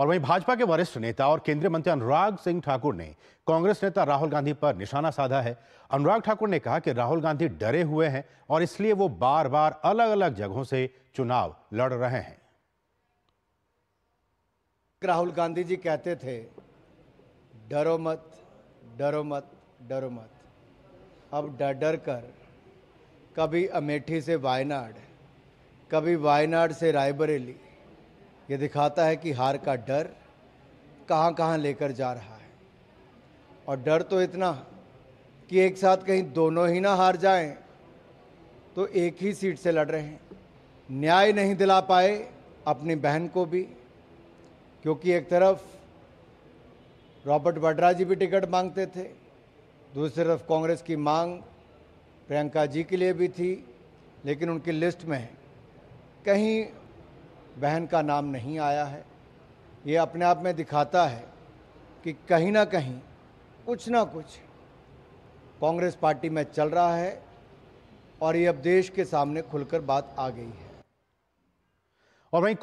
और वहीं भाजपा के वरिष्ठ नेता और केंद्रीय मंत्री अनुराग सिंह ठाकुर ने कांग्रेस नेता राहुल गांधी पर निशाना साधा है अनुराग ठाकुर ने कहा कि राहुल गांधी डरे हुए हैं और इसलिए वो बार बार अलग अलग जगहों से चुनाव लड़ रहे हैं राहुल गांधी जी कहते थे डरो मत डरो मत डरो मत अब डर डर कर कभी अमेठी से वायनाड कभी वायनाड से रायबरेली ये दिखाता है कि हार का डर कहाँ कहाँ लेकर जा रहा है और डर तो इतना कि एक साथ कहीं दोनों ही ना हार जाएं तो एक ही सीट से लड़ रहे हैं न्याय नहीं दिला पाए अपनी बहन को भी क्योंकि एक तरफ रॉबर्ट वड्रा जी भी टिकट मांगते थे दूसरी तरफ कांग्रेस की मांग प्रियंका जी के लिए भी थी लेकिन उनकी लिस्ट में कहीं बहन का नाम नहीं आया है ये अपने आप में दिखाता है कि कहीं ना कहीं कुछ ना कुछ कांग्रेस पार्टी में चल रहा है और ये अब देश के सामने खुलकर बात आ गई है और वहीं